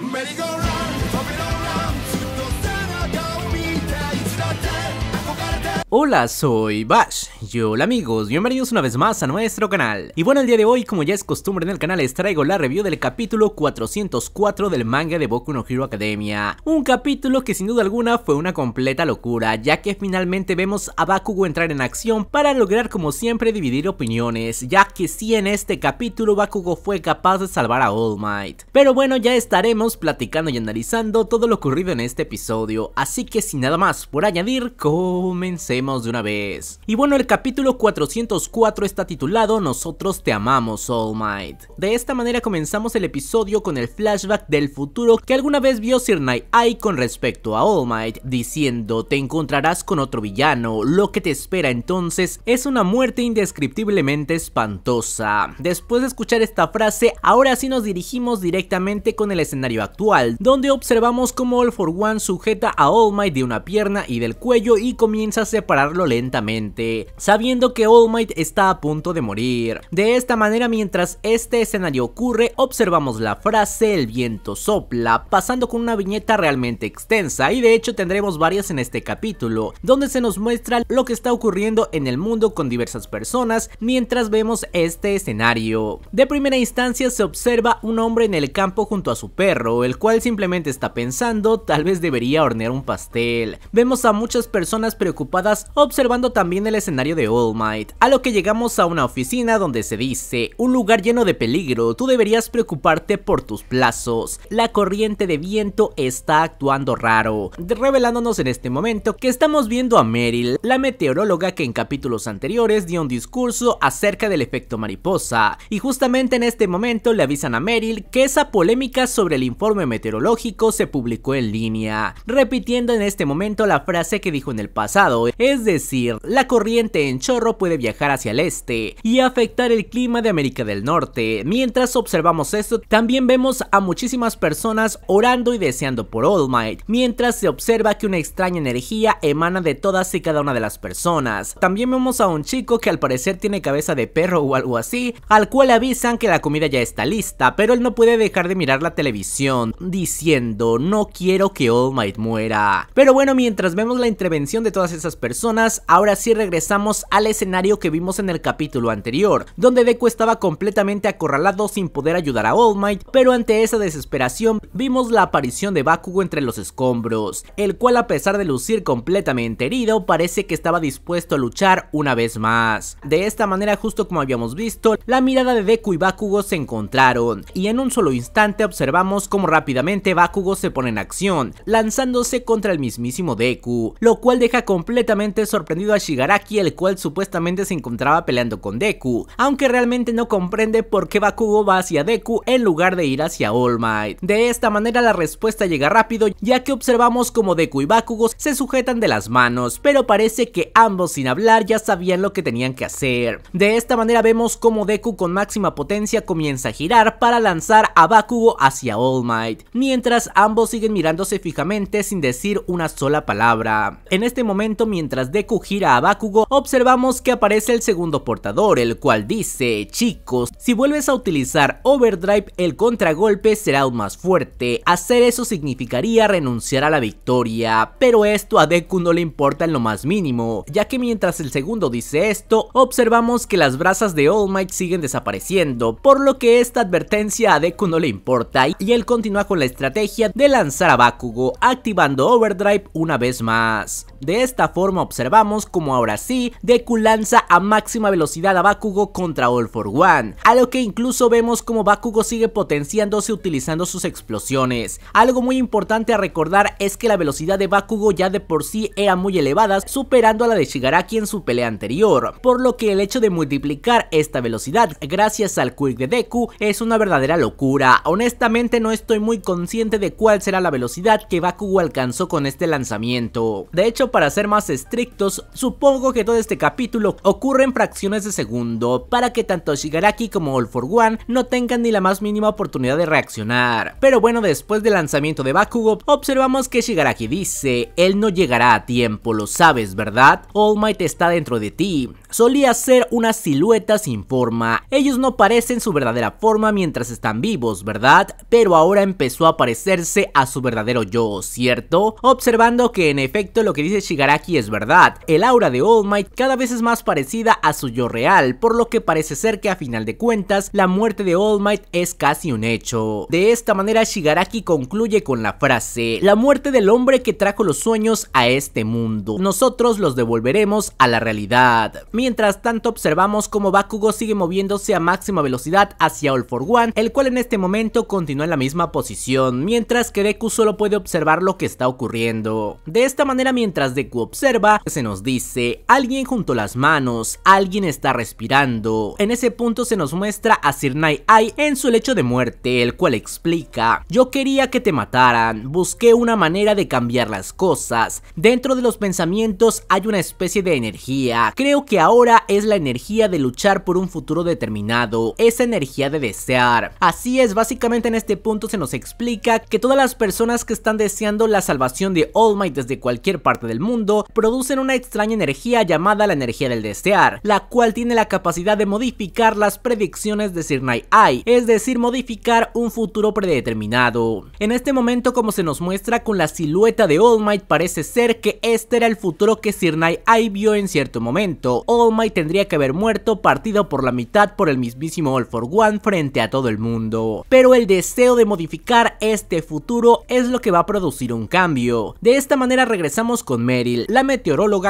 merry go run. Hola, soy Bash. Y hola amigos, bienvenidos una vez más a nuestro canal. Y bueno, el día de hoy, como ya es costumbre en el canal, les traigo la review del capítulo 404 del manga de Boku no Hero Academia. Un capítulo que sin duda alguna fue una completa locura, ya que finalmente vemos a Bakugo entrar en acción para lograr como siempre dividir opiniones, ya que sí en este capítulo Bakugo fue capaz de salvar a All Might. Pero bueno, ya estaremos platicando y analizando todo lo ocurrido en este episodio, así que sin nada más por añadir, comencemos de una vez. Y bueno, el capítulo 404 está titulado Nosotros te amamos, All Might. De esta manera comenzamos el episodio con el flashback del futuro que alguna vez vio Sir Night Eye con respecto a All Might, diciendo te encontrarás con otro villano, lo que te espera entonces es una muerte indescriptiblemente espantosa. Después de escuchar esta frase, ahora sí nos dirigimos directamente con el escenario actual, donde observamos como All For One sujeta a All Might de una pierna y del cuello y comienza a separar pararlo lentamente, sabiendo que All Might está a punto de morir. De esta manera, mientras este escenario ocurre, observamos la frase El viento sopla, pasando con una viñeta realmente extensa, y de hecho tendremos varias en este capítulo, donde se nos muestra lo que está ocurriendo en el mundo con diversas personas mientras vemos este escenario. De primera instancia se observa un hombre en el campo junto a su perro, el cual simplemente está pensando tal vez debería hornear un pastel. Vemos a muchas personas preocupadas observando también el escenario de All Might, a lo que llegamos a una oficina donde se dice, un lugar lleno de peligro, tú deberías preocuparte por tus plazos, la corriente de viento está actuando raro, revelándonos en este momento que estamos viendo a Meryl, la meteoróloga que en capítulos anteriores dio un discurso acerca del efecto mariposa, y justamente en este momento le avisan a Meryl que esa polémica sobre el informe meteorológico se publicó en línea, repitiendo en este momento la frase que dijo en el pasado, es decir, la corriente en chorro puede viajar hacia el este y afectar el clima de América del Norte. Mientras observamos esto, también vemos a muchísimas personas orando y deseando por All Might, mientras se observa que una extraña energía emana de todas y cada una de las personas. También vemos a un chico que al parecer tiene cabeza de perro o algo así, al cual avisan que la comida ya está lista, pero él no puede dejar de mirar la televisión, diciendo no quiero que All Might muera. Pero bueno, mientras vemos la intervención de todas esas personas, zonas, ahora sí regresamos al escenario que vimos en el capítulo anterior, donde Deku estaba completamente acorralado sin poder ayudar a All Might, pero ante esa desesperación vimos la aparición de Bakugo entre los escombros, el cual a pesar de lucir completamente herido, parece que estaba dispuesto a luchar una vez más. De esta manera, justo como habíamos visto, la mirada de Deku y Bakugo se encontraron, y en un solo instante observamos cómo rápidamente Bakugo se pone en acción, lanzándose contra el mismísimo Deku, lo cual deja completamente sorprendido a Shigaraki, el cual supuestamente se encontraba peleando con Deku, aunque realmente no comprende por qué Bakugo va hacia Deku en lugar de ir hacia All Might. De esta manera la respuesta llega rápido, ya que observamos como Deku y Bakugo se sujetan de las manos, pero parece que ambos sin hablar ya sabían lo que tenían que hacer. De esta manera vemos como Deku con máxima potencia comienza a girar para lanzar a Bakugo hacia All Might, mientras ambos siguen mirándose fijamente sin decir una sola palabra. En este momento mientras de gira a Bakugo, observamos que aparece el segundo portador, el cual dice, chicos, si vuelves a utilizar Overdrive, el contragolpe será aún más fuerte, hacer eso significaría renunciar a la victoria, pero esto a Deku no le importa en lo más mínimo, ya que mientras el segundo dice esto, observamos que las brasas de All Might siguen desapareciendo, por lo que esta advertencia a Deku no le importa y él continúa con la estrategia de lanzar a Bakugo, activando Overdrive una vez más. De esta forma observamos como ahora sí, Deku lanza a máxima velocidad a Bakugo contra All for One, a lo que incluso vemos como Bakugo sigue potenciándose utilizando sus explosiones. Algo muy importante a recordar es que la velocidad de Bakugo ya de por sí era muy elevada, superando a la de Shigaraki en su pelea anterior, por lo que el hecho de multiplicar esta velocidad gracias al Quick de Deku es una verdadera locura. Honestamente no estoy muy consciente de cuál será la velocidad que Bakugo alcanzó con este lanzamiento. De hecho, para ser más estricto, supongo que todo este capítulo ocurre en fracciones de segundo, para que tanto Shigaraki como All for One no tengan ni la más mínima oportunidad de reaccionar. Pero bueno, después del lanzamiento de Bakugo, observamos que Shigaraki dice, él no llegará a tiempo, lo sabes, ¿verdad? All Might está dentro de ti. Solía ser una silueta sin forma, ellos no parecen su verdadera forma mientras están vivos, ¿verdad? Pero ahora empezó a parecerse a su verdadero yo, ¿cierto? Observando que en efecto lo que dice Shigaraki es verdad verdad, el aura de All Might cada vez es más parecida a su yo real, por lo que parece ser que a final de cuentas, la muerte de All Might es casi un hecho. De esta manera Shigaraki concluye con la frase, la muerte del hombre que trajo los sueños a este mundo, nosotros los devolveremos a la realidad. Mientras tanto observamos como Bakugo sigue moviéndose a máxima velocidad hacia All For One, el cual en este momento continúa en la misma posición, mientras que Deku solo puede observar lo que está ocurriendo. De esta manera mientras Deku observa, se nos dice, alguien juntó las manos, alguien está respirando. En ese punto se nos muestra a Sir Night en su lecho de muerte, el cual explica, yo quería que te mataran, busqué una manera de cambiar las cosas, dentro de los pensamientos hay una especie de energía, creo que ahora es la energía de luchar por un futuro determinado, esa energía de desear. Así es, básicamente en este punto se nos explica que todas las personas que están deseando la salvación de All Might desde cualquier parte del mundo, producen producen una extraña energía llamada la energía del desear, la cual tiene la capacidad de modificar las predicciones de Sir Night Eye, es decir, modificar un futuro predeterminado. En este momento, como se nos muestra con la silueta de All Might, parece ser que este era el futuro que Sir Night Eye vio en cierto momento. All Might tendría que haber muerto partido por la mitad por el mismísimo All for One frente a todo el mundo. Pero el deseo de modificar este futuro es lo que va a producir un cambio. De esta manera regresamos con Meryl, la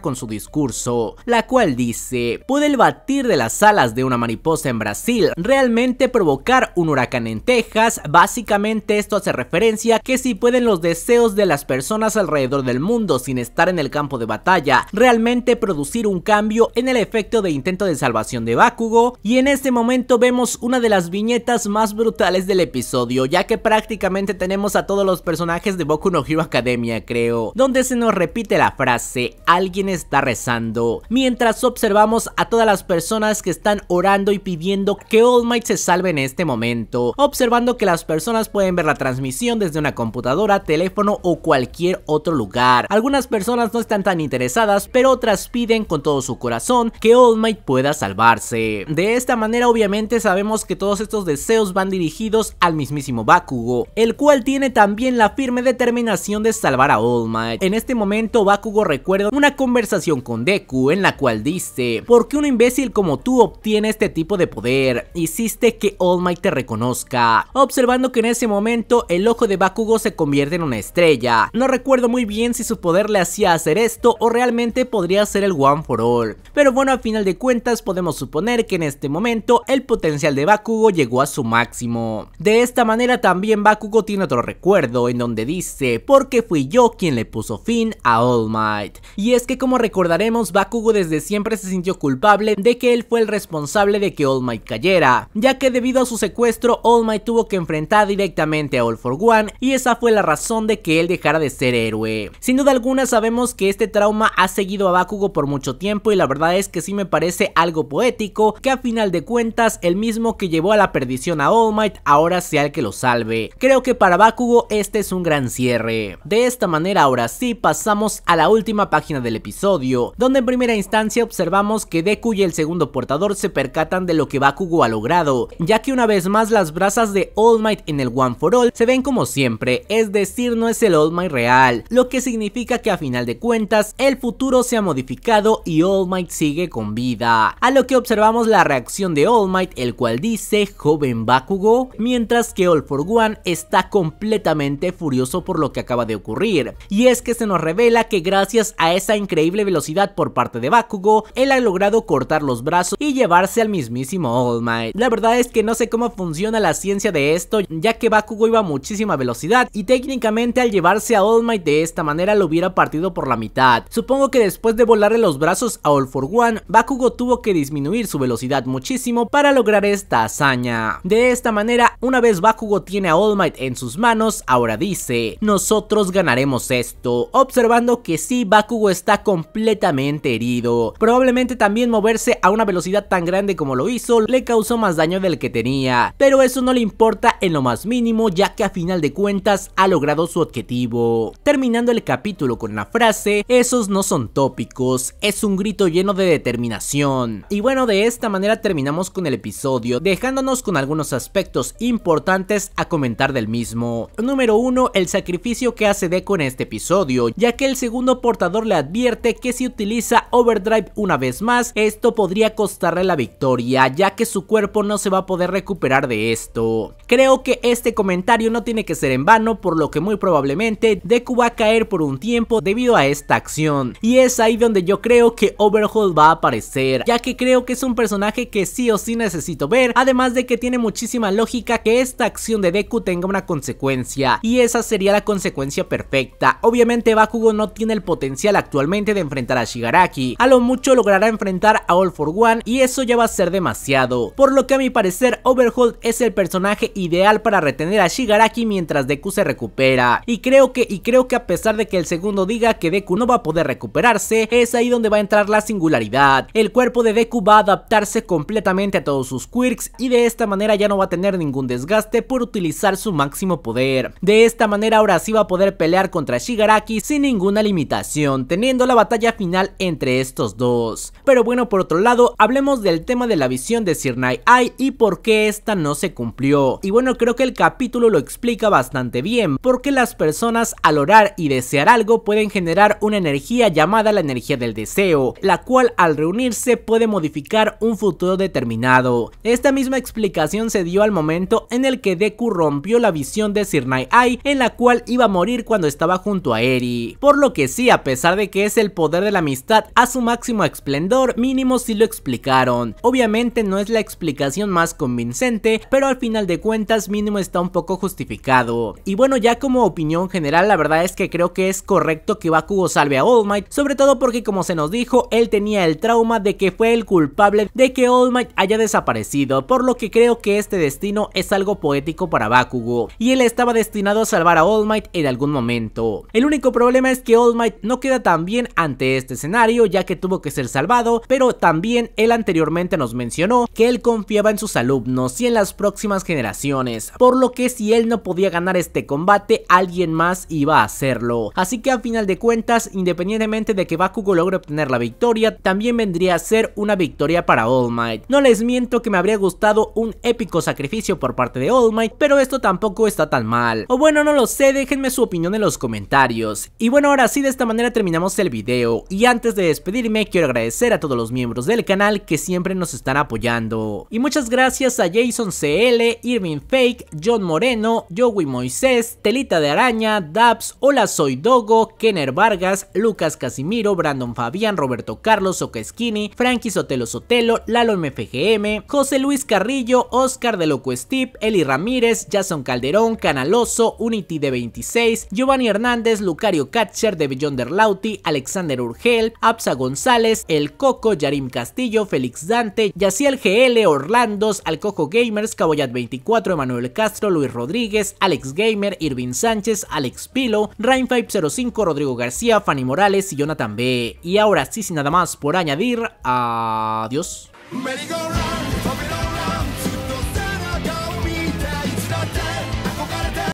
con su discurso, la cual dice, puede el batir de las alas de una mariposa en Brasil realmente provocar un huracán en Texas, básicamente esto hace referencia que si pueden los deseos de las personas alrededor del mundo sin estar en el campo de batalla, realmente producir un cambio en el efecto de intento de salvación de Bakugo, y en este momento vemos una de las viñetas más brutales del episodio, ya que prácticamente tenemos a todos los personajes de Boku no Hero Academia creo, donde se nos repite la frase, alguien está rezando. Mientras observamos a todas las personas que están orando y pidiendo que All Might se salve en este momento, observando que las personas pueden ver la transmisión desde una computadora, teléfono o cualquier otro lugar. Algunas personas no están tan interesadas, pero otras piden con todo su corazón que All Might pueda salvarse. De esta manera obviamente sabemos que todos estos deseos van dirigidos al mismísimo Bakugo, el cual tiene también la firme determinación de salvar a All Might. En este momento Bakugo recuerda una conversación con Deku en la cual dice, ...porque un imbécil como tú obtiene este tipo de poder? Hiciste que All Might te reconozca. Observando que en ese momento el ojo de Bakugo se convierte en una estrella. No recuerdo muy bien si su poder le hacía hacer esto o realmente podría ser el One for All. Pero bueno, a final de cuentas podemos suponer que en este momento el potencial de Bakugo llegó a su máximo. De esta manera también Bakugo tiene otro recuerdo en donde dice, porque fui yo quien le puso fin a All Might y es que como recordaremos Bakugo desde siempre se sintió culpable de que él fue el responsable de que All Might cayera, ya que debido a su secuestro All Might tuvo que enfrentar directamente a All For One y esa fue la razón de que él dejara de ser héroe. Sin duda alguna sabemos que este trauma ha seguido a Bakugo por mucho tiempo y la verdad es que sí me parece algo poético que a final de cuentas el mismo que llevó a la perdición a All Might ahora sea el que lo salve. Creo que para Bakugo este es un gran cierre. De esta manera ahora sí pasamos a la última página del episodio, donde en primera instancia observamos que Deku y el segundo portador se percatan de lo que Bakugo ha logrado, ya que una vez más las brasas de All Might en el One for All se ven como siempre, es decir, no es el All Might real, lo que significa que a final de cuentas el futuro se ha modificado y All Might sigue con vida, a lo que observamos la reacción de All Might, el cual dice, joven Bakugo, mientras que All for One está completamente furioso por lo que acaba de ocurrir, y es que se nos revela que gracias a esa increíble velocidad por parte de Bakugo, él ha logrado cortar los brazos y llevarse al mismísimo All Might. La verdad es que no sé cómo funciona la ciencia de esto, ya que Bakugo iba a muchísima velocidad y técnicamente al llevarse a All Might de esta manera lo hubiera partido por la mitad. Supongo que después de volarle los brazos a All For One, Bakugo tuvo que disminuir su velocidad muchísimo para lograr esta hazaña. De esta manera, una vez Bakugo tiene a All Might en sus manos, ahora dice, nosotros ganaremos esto, observando que sí, Bakugo está completamente herido. Probablemente también moverse a una velocidad tan grande como lo hizo le causó más daño del que tenía, pero eso no le importa en lo más mínimo ya que a final de cuentas ha logrado su objetivo. Terminando el capítulo con la frase, esos no son tópicos, es un grito lleno de determinación. Y bueno, de esta manera terminamos con el episodio, dejándonos con algunos aspectos importantes a comentar del mismo. Número 1, el sacrificio que hace Deco en este episodio, ya que el segundo portador le advierte que si utiliza Overdrive una vez más, esto podría costarle la victoria, ya que su cuerpo no se va a poder recuperar de esto. Creo que este comentario no tiene que ser en vano, por lo que muy probablemente Deku va a caer por un tiempo debido a esta acción. Y es ahí donde yo creo que Overhaul va a aparecer, ya que creo que es un personaje que sí o sí necesito ver, además de que tiene muchísima lógica que esta acción de Deku tenga una consecuencia, y esa sería la consecuencia perfecta. Obviamente Bakugo no tiene el potencial a actualmente de enfrentar a Shigaraki, a lo mucho logrará enfrentar a All for One y eso ya va a ser demasiado, por lo que a mi parecer Overhold es el personaje ideal para retener a Shigaraki mientras Deku se recupera, y creo que, y creo que a pesar de que el segundo diga que Deku no va a poder recuperarse, es ahí donde va a entrar la singularidad, el cuerpo de Deku va a adaptarse completamente a todos sus quirks y de esta manera ya no va a tener ningún desgaste por utilizar su máximo poder, de esta manera ahora sí va a poder pelear contra Shigaraki sin ninguna limitación, teniendo la batalla final entre estos dos. Pero bueno, por otro lado, hablemos del tema de la visión de Sir Night Eye y por qué esta no se cumplió. Y bueno, creo que el capítulo lo explica bastante bien, porque las personas al orar y desear algo pueden generar una energía llamada la energía del deseo, la cual al reunirse puede modificar un futuro determinado. Esta misma explicación se dio al momento en el que Deku rompió la visión de Sir Night Eye en la cual iba a morir cuando estaba junto a Eri. Por lo que sí, a pesar de que es el poder de la amistad a su máximo esplendor, mínimo si lo explicaron. Obviamente no es la explicación más convincente, pero al final de cuentas mínimo está un poco justificado. Y bueno, ya como opinión general, la verdad es que creo que es correcto que Bakugo salve a All Might, sobre todo porque como se nos dijo, él tenía el trauma de que fue el culpable de que All Might haya desaparecido, por lo que creo que este destino es algo poético para Bakugo, y él estaba destinado a salvar a All Might en algún momento. El único problema es que All Might no queda tan también ante este escenario ya que tuvo que ser salvado, pero también él anteriormente nos mencionó que él confiaba en sus alumnos y en las próximas generaciones, por lo que si él no podía ganar este combate, alguien más iba a hacerlo. Así que a final de cuentas, independientemente de que Bakugo logre obtener la victoria, también vendría a ser una victoria para All Might. No les miento que me habría gustado un épico sacrificio por parte de All Might, pero esto tampoco está tan mal. O bueno, no lo sé, déjenme su opinión en los comentarios. Y bueno, ahora sí, de esta manera terminamos el video y antes de despedirme quiero agradecer a todos los miembros del canal que siempre nos están apoyando. Y muchas gracias a Jason CL, Irving Fake, John Moreno, Joey Moisés, Telita de Araña, Dabs, Hola Soy Dogo, Kenner Vargas, Lucas Casimiro, Brandon Fabián, Roberto Carlos, Ocasquini Skinny, Frankie Sotelo Sotelo, Lalo MFGM, José Luis Carrillo, Oscar de Loco Steve, Eli Ramírez, Jason Calderón, Canaloso, Unity de 26, Giovanni Hernández, Lucario Catcher de Beyonder Lauti, Alexander Urgel, Absa González, El Coco, Yarim Castillo, Félix Dante, Yaciel GL, Orlandos, Alcojo Gamers, Caboyat 24, Emanuel Castro, Luis Rodríguez, Alex Gamer, Irvin Sánchez, Alex Pilo, Rain505, Rodrigo García, Fanny Morales y Jonathan B. Y ahora sí, sin nada más por añadir, adiós.